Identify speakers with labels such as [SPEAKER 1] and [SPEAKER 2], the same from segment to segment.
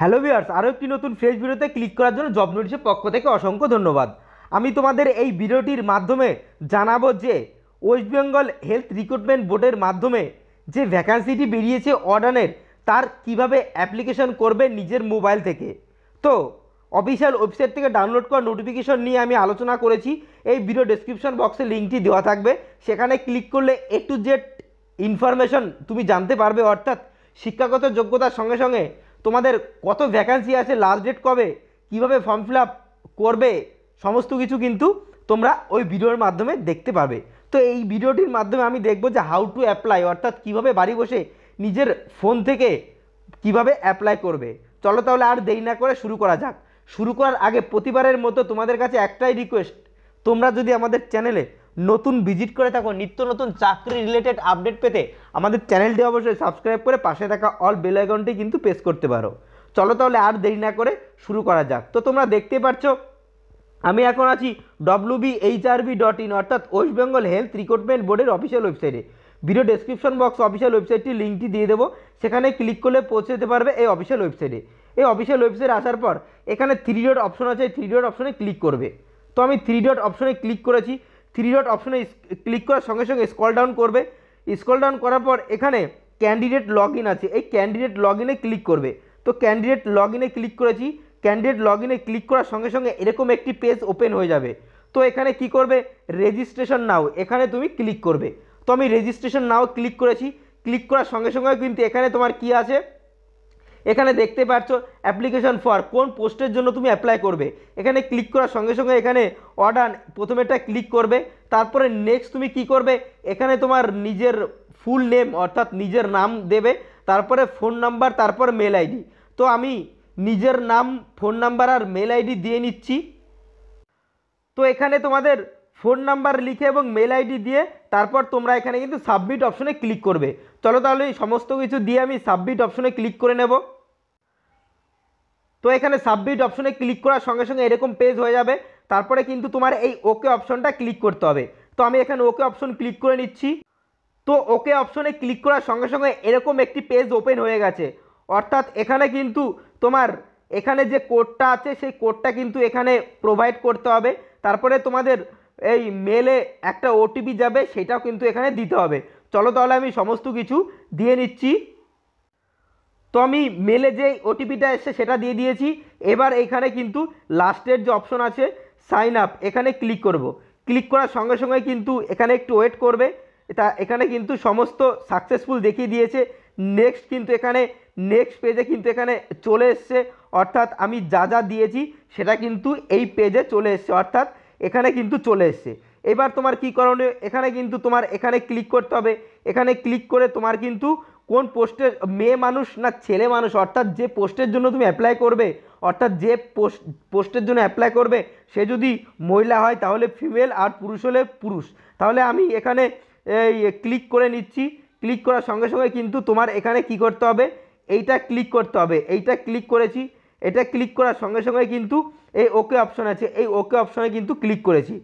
[SPEAKER 1] Hello viewers আরও একটি নতুন ফ্রেশ ভিডিওতে ক্লিক করার জন্য জব নোটিশের পক্ষ থেকে অসংখ্য ধন্যবাদ আমি তোমাদের এই ভিডিওটির মাধ্যমে জানাবো যে ওয়েস্ট বেঙ্গল হেলথ রিক্রুটমেন্ট বোর্ডের মাধ্যমে যে ভ্যাকান্সিটি বেরিয়েছে অর্ডানের তার কিভাবে অ্যাপ্লিকেশন করবে নিজের মোবাইল থেকে তো অফিসিয়াল ওয়েবসাইট থেকে ডাউনলোড করা নোটিফিকেশন নিয়ে আমি আলোচনা করেছি এই ভিডিও ডেসক্রিপশন বক্সে লিঙ্কটি দেওয়া থাকবে সেখানে ক্লিক করলে এ টু জেড ইনফরমেশন তুমি জানতে পারবে অর্থাৎ শিক্ষাগত যোগ্যতার সঙ্গে সঙ্গে তোমাদের কত ভ্যাকান্সি আছে লাস্ট ডেট কবে কিভাবে ফর্ম ফিল করবে সমস্ত কিছু কিন্তু তোমরা ওই ভিডিওর মাধ্যমে দেখতে পাবে তো এই ভিডিওটির মাধ্যমে আমি দেখব যে হাউ টু অ্যাপ্লাই অর্থাৎ কিভাবে বাড়ি বসে নিজের ফোন থেকে কিভাবে অ্যাপ্লাই করবে চলো তাহলে আর দেরি না করে শুরু করা যাক শুরু করার আগে প্রতিবারের মতো তোমাদের কাছে একটাই রিকোয়েস্ট তোমরা যদি আমাদের চ্যানেলে নতুন ভিজিট করে থাকো নিত্য নতুন চাকরি রিলেটেড আপডেট পেতে আমাদের চ্যানেলটি অবশ্যই সাবস্ক্রাইব করে পাশে থাকা অল বেল আইকনটি কিন্তু প্রেস করতে পারো চলো তাহলে আর দেরি না করে শুরু করা যাক তো তোমরা দেখতে পারছো আমি এখন আছি আর এইচআরবি ডট ইন অর্থাৎ ওয়েস্ট বেঙ্গল হেলথ রিক্রুটমেন্ট বোর্ডের অফিসিয়াল ওয়েবসাইটে ভিডিও ডেসক্রিপশন বক্স অফিসিয়াল ওয়েবসাইটটি লিঙ্কটি দিয়ে দেবো সেখানে ক্লিক করলে পৌঁছে যেতে পারবে এই অফিসিয়াল ওয়েবসাইটে এই অফিসিয়াল ওয়েবসাইটে আসার পর এখানে থ্রি ডট অপশন আছে থ্রি ডট অপশনে ক্লিক করবে তো আমি থ্রি ডট অপশনে ক্লিক করেছি থ্রি ডট অপশনে ক্লিক করার সঙ্গে সঙ্গে স্কল ডাউন করবে স্কল ডাউন করার পর এখানে ক্যান্ডিডেট লগ আছে এই ক্যান্ডিডেট লগ ক্লিক করবে তো ক্যান্ডিডেট লগ ক্লিক করেছি ক্যান্ডিডেট লগ ক্লিক করার সঙ্গে সঙ্গে এরকম একটি পেজ ওপেন হয়ে যাবে তো এখানে কি করবে রেজিস্ট্রেশন নাও এখানে তুমি ক্লিক করবে তো আমি রেজিস্ট্রেশন নাও ক্লিক করেছি ক্লিক করার সঙ্গে সঙ্গে কিন্তু এখানে তোমার কি আছে এখানে দেখতে পাচ্ছ অ্যাপ্লিকেশন ফর কোন পোস্টের জন্য তুমি অ্যাপ্লাই করবে এখানে ক্লিক করার সঙ্গে সঙ্গে এখানে অর্ডার প্রথমে এটা ক্লিক করবে তারপরে নেক্সট তুমি কি করবে এখানে তোমার নিজের ফুল নেম অর্থাৎ নিজের নাম দেবে তারপরে ফোন নাম্বার তারপর মেল আইডি তো আমি নিজের নাম ফোন নাম্বার আর মেল আইডি দিয়ে নিচ্ছি তো এখানে তোমাদের ফোন নাম্বার লিখে এবং মেল আইডি দিয়ে তারপর তোমরা এখানে কিন্তু সাবমিট অপশনে ক্লিক করবে চলো তাহলে সমস্ত কিছু দিয়ে আমি সাবমিট অপশনে ক্লিক করে নেবো তো এখানে সাবমিট অপশনে ক্লিক করার সঙ্গে সঙ্গে এরকম পেজ হয়ে যাবে তারপরে কিন্তু তোমার এই ওকে অপশনটা ক্লিক করতে হবে তো আমি এখানে ওকে অপশন ক্লিক করে নিচ্ছি তো ওকে অপশনে ক্লিক করার সঙ্গে সঙ্গে এরকম একটি পেজ ওপেন হয়ে গেছে অর্থাৎ এখানে কিন্তু তোমার এখানে যে কোডটা আছে সেই কোডটা কিন্তু এখানে প্রোভাইড করতে হবে তারপরে তোমাদের এই মেলে একটা ওটিপি যাবে সেটাও কিন্তু এখানে দিতে হবে চলো তাহলে আমি সমস্ত কিছু দিয়ে নিচ্ছি তো আমি মেলে যে ওটিপিটা এসছে সেটা দিয়ে দিয়েছি এবার এখানে কিন্তু লাস্টের যে অপশন আছে সাইন আপ এখানে ক্লিক করব। ক্লিক করার সঙ্গে সঙ্গে কিন্তু এখানে একটু ওয়েট করবে তা এখানে কিন্তু সমস্ত সাকসেসফুল দেখিয়ে দিয়েছে নেক্সট কিন্তু এখানে নেক্সট পেজে কিন্তু এখানে চলে এসছে অর্থাৎ আমি যা যা দিয়েছি সেটা কিন্তু এই পেজে চলে এসছে অর্থাৎ এখানে কিন্তু চলে এসছে এবার তোমার কী করণীয় এখানে কিন্তু তোমার এখানে ক্লিক করতে হবে এখানে ক্লিক করে তোমার কিন্তু কোন পোস্টের মেয়ে মানুষ না ছেলে মানুষ অর্থাৎ যে পোস্টের জন্য তুমি অ্যাপ্লাই করবে অর্থাৎ যে পোস্ট পোস্টের জন্য অ্যাপ্লাই করবে সে যদি মহিলা হয় তাহলে ফিমেল আর পুরুষ হলে পুরুষ তাহলে আমি এখানে ক্লিক করে নিচ্ছি ক্লিক করার সঙ্গে সঙ্গে কিন্তু তোমার এখানে কি করতে হবে এইটা ক্লিক করতে হবে এইটা ক্লিক করেছি এটা ক্লিক করার সঙ্গে সঙ্গে কিন্তু এই ওকে অপশন আছে এই ওকে অপশনে কিন্তু ক্লিক করেছি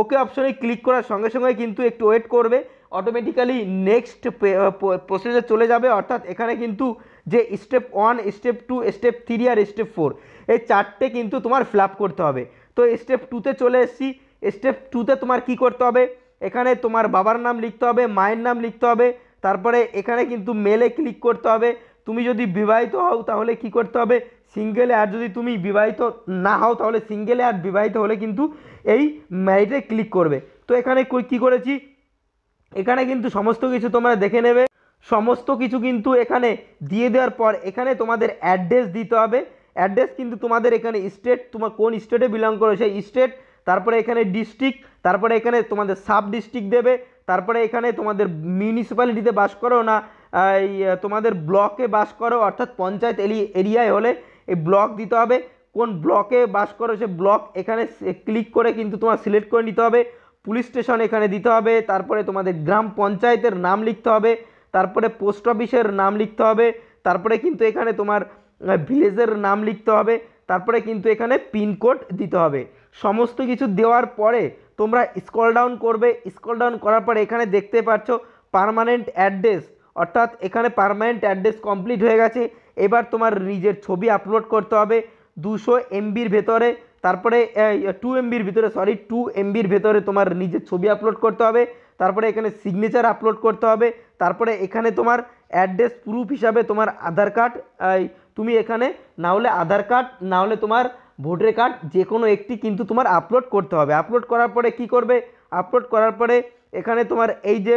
[SPEAKER 1] ওকে অপশনে ক্লিক করার সঙ্গে সঙ্গে কিন্তু একটু ওয়েট করবে অটোমেটিক্যালি নেক্সট প্রসেসে চলে যাবে অর্থাৎ এখানে কিন্তু যে step one step two step three আর স্টেপ ফোর এই চারটে কিন্তু তোমার ফ্ল্যাপ করতে হবে তো স্টেপ টুতে চলে এসছি স্টেপ টুতে তোমার কি করতে হবে এখানে তোমার বাবার নাম লিখতে হবে মায়ের নাম লিখতে হবে তারপরে এখানে কিন্তু মেলে ক্লিক করতে হবে তুমি যদি বিবাহিত হও তাহলে কি করতে হবে সিঙ্গেলে আর যদি তুমি বিবাহিত না হও তাহলে সিঙ্গেলে আর বিবাহিত হলে কিন্তু এই ম্যারিটে ক্লিক করবে তো এখানে কী করেছি এখানে কিন্তু সমস্ত কিছু তোমরা দেখে নেবে সমস্ত কিছু কিন্তু এখানে দিয়ে দেওয়ার পর এখানে তোমাদের অ্যাড্রেস দিতে হবে অ্যাড্রেস কিন্তু তোমাদের এখানে স্টেট তোমার কোন স্টেটে বিলং করো সেই স্টেট তারপরে এখানে ডিস্ট্রিক্ট তারপরে এখানে তোমাদের সাব ডিস্ট্রিক্ট দেবে তারপরে এখানে তোমাদের মিউনিসিপ্যালিটিতে বাস করো না এই তোমাদের ব্লকে বাস করো অর্থাৎ পঞ্চায়েত এলি এরিয়ায় হলে এই ব্লক দিতে হবে কোন ব্লকে বাস করো সে ব্লক এখানে ক্লিক করে কিন্তু তোমার সিলেক্ট করে নিতে হবে পুলিশ স্টেশন এখানে দিতে হবে তারপরে তোমাদের গ্রাম পঞ্চায়েতের নাম লিখতে হবে তারপরে পোস্ট অফিসের নাম লিখতে হবে তারপরে কিন্তু এখানে তোমার ভিলেজের নাম লিখতে হবে তারপরে কিন্তু এখানে পিনকোড দিতে হবে সমস্ত কিছু দেওয়ার পরে তোমরা স্কল ডাউন করবে স্কল ডাউন করার পরে এখানে দেখতে পাচ্ছ পারমানেন্ট অ্যাড্রেস অর্থাৎ এখানে পারমানেন্ট অ্যাড্রেস কমপ্লিট হয়ে গেছে এবার তোমার নিজের ছবি আপলোড করতে হবে দুশো এমবির ভেতরে তারপরে টু এমবির ভিতরে সরি টু এমবির ভেতরে তোমার নিজের ছবি আপলোড করতে হবে তারপরে এখানে সিগনেচার আপলোড করতে হবে তারপরে এখানে তোমার অ্যাড্রেস প্রুফ হিসাবে তোমার আধার কার্ড তুমি এখানে না হলে আধার কার্ড না হলে তোমার ভোটার কার্ড যে কোনো একটি কিন্তু তোমার আপলোড করতে হবে আপলোড করার পরে কি করবে আপলোড করার পরে এখানে তোমার এই যে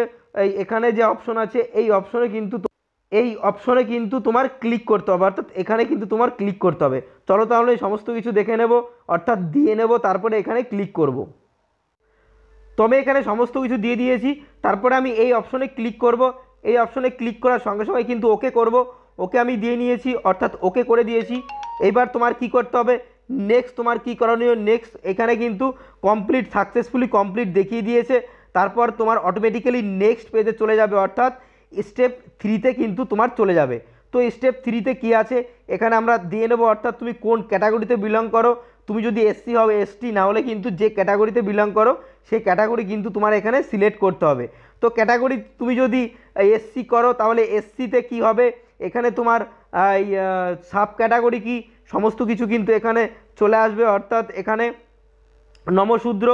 [SPEAKER 1] এখানে যে অপশন আছে এই অপশনে কিন্তু এই অপশনে কিন্তু তোমার ক্লিক করতে হবে অর্থাৎ এখানে কিন্তু তোমার ক্লিক করতে হবে চলো তাহলে সমস্ত কিছু দেখে নেব অর্থাৎ দিয়ে নেব তারপরে এখানে ক্লিক করব। তবে এখানে সমস্ত কিছু দিয়ে দিয়েছি তারপরে আমি এই অপশনে ক্লিক করব এই অপশনে ক্লিক করার সঙ্গে সঙ্গে কিন্তু ওকে করব ওকে আমি দিয়ে নিয়েছি অর্থাৎ ওকে করে দিয়েছি এবার তোমার কি করতে হবে নেক্সট তোমার কি করণীয় নেক্সট এখানে কিন্তু কমপ্লিট সাকসেসফুলি কমপ্লিট দেখিয়ে দিয়েছে তারপর তোমার অটোমেটিক্যালি নেক্সট পেজে চলে যাবে অর্থাৎ স্টেপ থ্রিতে কিন্তু তোমার চলে যাবে তো স্টেপ থ্রিতে কি আছে এখানে আমরা দিয়ে নেবো অর্থাৎ তুমি কোন ক্যাটাগরিতে বিলং করো তুমি যদি এসসি হবে এসটি না হলে কিন্তু যে ক্যাটাগরিতে বিলং করো সেই ক্যাটাগরি কিন্তু তোমার এখানে সিলেক্ট করতে হবে তো ক্যাটাগরি তুমি যদি এসসি করো তাহলে এসসিতে কি হবে এখানে তোমার সাব ক্যাটাগরি কি সমস্ত কিছু কিন্তু এখানে চলে আসবে অর্থাৎ এখানে নমশূদ্র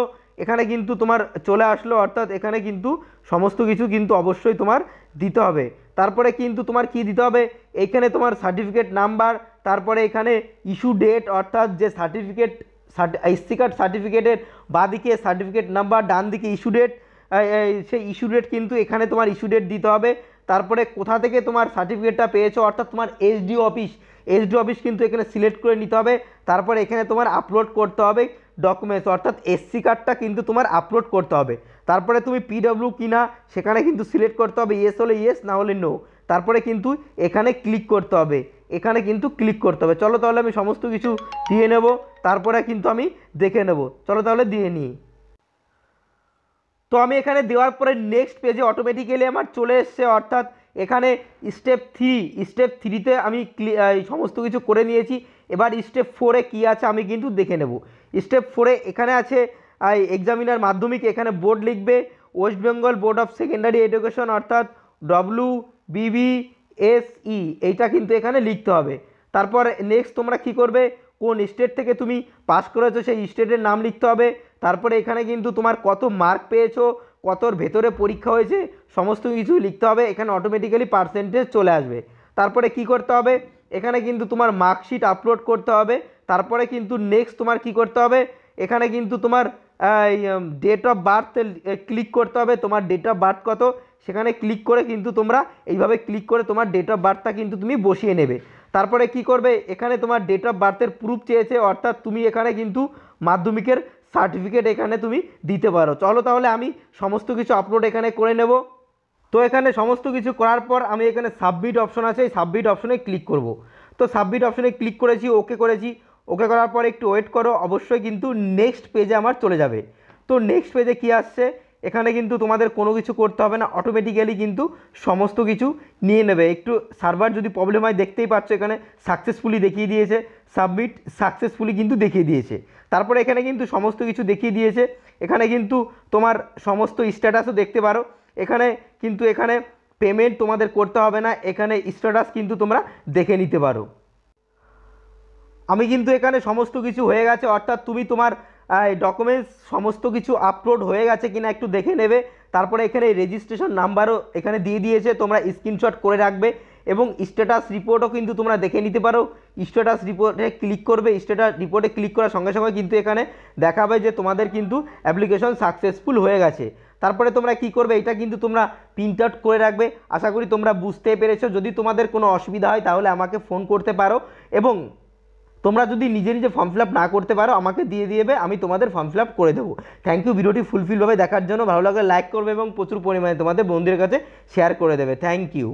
[SPEAKER 1] এখানে কিন্তু তোমার চলে আসলো অর্থাৎ এখানে কিন্তু সমস্ত কিছু কিন্তু অবশ্যই তোমার দিতে হবে তারপরে কিন্তু তোমার কি দিতে হবে এখানে তোমার সার্টিফিকেট নাম্বার তারপরে এখানে ইস্যু ডেট অর্থাৎ যে সার্টিফিকেট এসসি কার্ড সার্টিফিকেটের দিকে সার্টিফিকেট নাম্বার ডান দিকে ইস্যু ডেট সেই ইস্যু ডেট কিন্তু এখানে তোমার ইস্যু ডেট দিতে হবে তারপরে কোথা থেকে তোমার সার্টিফিকেটটা পেয়েছো অর্থাৎ তোমার এসডিও অফিস এসডিও অফিস কিন্তু এখানে সিলেক্ট করে নিতে হবে তারপরে এখানে তোমার আপলোড করতে হবে ডকুমেন্টস অর্থাৎ এসসি কার্ডটা কিন্তু তোমার আপলোড করতে হবে তারপরে তুমি পিডব্লিউ কিনা সেখানে কিন্তু সিলেক্ট করতে হবে ইয়েস হলে ইয়েস না হলে নো তারপরে কিন্তু এখানে ক্লিক করতে হবে এখানে কিন্তু ক্লিক করতে হবে চলো তাহলে আমি সমস্ত কিছু দিয়ে নেব তারপরে কিন্তু আমি দেখে নেব চলো তাহলে দিয়ে নিই তো আমি এখানে দেওয়ার পরে নেক্সট পেজে অটোমেটিক্যালি আমার চলে এসছে অর্থাৎ এখানে স্টেপ থ্রি স্টেপ থ্রিতে আমি সমস্ত কিছু করে নিয়েছি এবার স্টেপ ফোরে কী আছে আমি কিন্তু দেখে নেব স্টেপ ফোরে এখানে আছে এক্সামিনার মাধ্যমিক এখানে বোর্ড লিখবে West Bengal board of secondary education অর্থাৎ ডব্লু বিবি এসই এইটা কিন্তু এখানে লিখতে হবে তারপর নেক্সট তোমরা কি করবে কোন স্টেট থেকে তুমি পাস করেছো সেই স্টেটের নাম লিখতে হবে তারপরে এখানে কিন্তু তোমার কত মার্ক পেয়েছো কতর ভেতরে পরীক্ষা হয়েছে সমস্ত কিছু লিখতে হবে এখানে অটোমেটিক্যালি পার্সেন্টেজ চলে আসবে তারপরে কি করতে হবে এখানে কিন্তু তোমার মার্কশিট আপলোড করতে হবে তারপরে কিন্তু নেক্সট তোমার কি করতে হবে এখানে কিন্তু তোমার ডেট অফ বার্থ ক্লিক করতে হবে তোমার ডেট অফ বার্থ কত সেখানে ক্লিক করে কিন্তু তোমরা এইভাবে ক্লিক করে তোমার ডেট অফ বার্থটা কিন্তু তুমি বসিয়ে নেবে তারপরে কি করবে এখানে তোমার ডেট অফ বার্থের প্রুফ চেয়েছে অর্থাৎ তুমি এখানে কিন্তু মাধ্যমিকের সার্টিফিকেট এখানে তুমি দিতে পারো চলো তাহলে আমি সমস্ত কিছু আপলোড এখানে করে নেব তো এখানে সমস্ত কিছু করার পর আমি এখানে সাবমিট অপশন আছে এই সাবমিট অপশনে ক্লিক করব তো সাবমিট অপশনে ক্লিক করেছি ওকে করেছি ওকে করার পর একটু ওয়েট করো অবশ্যই কিন্তু নেক্সট পেজে আমার চলে যাবে তো নেক্সট পেজে কি আসছে এখানে কিন্তু তোমাদের কোনো কিছু করতে হবে না অটোমেটিক্যালি কিন্তু সমস্ত কিছু নিয়ে নেবে একটু সার্ভার যদি প্রবলেম হয় দেখতেই পাচ্ছ এখানে সাকসেসফুলি দেখিয়ে দিয়েছে সাবমিট সাকসেসফুলি কিন্তু দেখিয়ে দিয়েছে তারপরে এখানে কিন্তু সমস্ত কিছু দেখিয়ে দিয়েছে এখানে কিন্তু তোমার সমস্ত স্ট্যাটাসও দেখতে পারো এখানে কিন্তু এখানে পেমেন্ট তোমাদের করতে হবে না এখানে স্ট্যাটাস কিন্তু তোমরা দেখে নিতে পারো আমি কিন্তু এখানে সমস্ত কিছু হয়ে গেছে অর্থাৎ তুমি তোমার ডকুমেন্টস সমস্ত কিছু আপলোড হয়ে গেছে কিনা একটু দেখে নেবে তারপরে এখানে রেজিস্ট্রেশন নাম্বারও এখানে দিয়ে দিয়েছে তোমরা স্ক্রিনশট করে রাখবে এবং স্ট্যাটাস রিপোর্টও কিন্তু তোমরা দেখে নিতে পারো স্ট্যাটাস রিপোর্টে ক্লিক করবে স্ট্যাটাস রিপোর্টে ক্লিক করার সঙ্গে সঙ্গে কিন্তু এখানে দেখাবে যে তোমাদের কিন্তু অ্যাপ্লিকেশন সাকসেসফুল হয়ে গেছে তারপরে তোমরা কি করবে এটা কিন্তু তোমরা প্রিন্ট আউট করে রাখবে আশা করি তোমরা বুঝতে পেরেছো যদি তোমাদের কোনো অসুবিধা হয় তাহলে আমাকে ফোন করতে পারো এবং তোমরা যদি নিজে নিজে ফর্ম ফিল না করতে পারো আমাকে দিয়ে দিয়ে আমি তোমাদের ফর্ম ফিল করে দেবো থ্যাংক ইউ ভিডিওটি ফুলফিলভাবে দেখার জন্য ভালো লাগলে লাইক করবে এবং প্রচুর পরিমাণে তোমাদের বন্ধুদের কাছে শেয়ার করে দেবে থ্যাংক ইউ